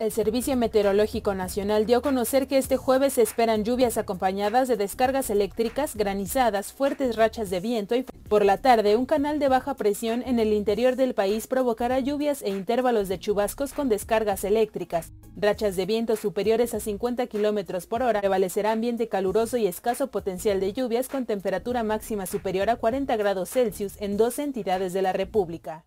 El Servicio Meteorológico Nacional dio a conocer que este jueves se esperan lluvias acompañadas de descargas eléctricas, granizadas, fuertes rachas de viento y por la tarde un canal de baja presión en el interior del país provocará lluvias e intervalos de chubascos con descargas eléctricas. Rachas de viento superiores a 50 km por hora prevalecerá ambiente caluroso y escaso potencial de lluvias con temperatura máxima superior a 40 grados Celsius en dos entidades de la República.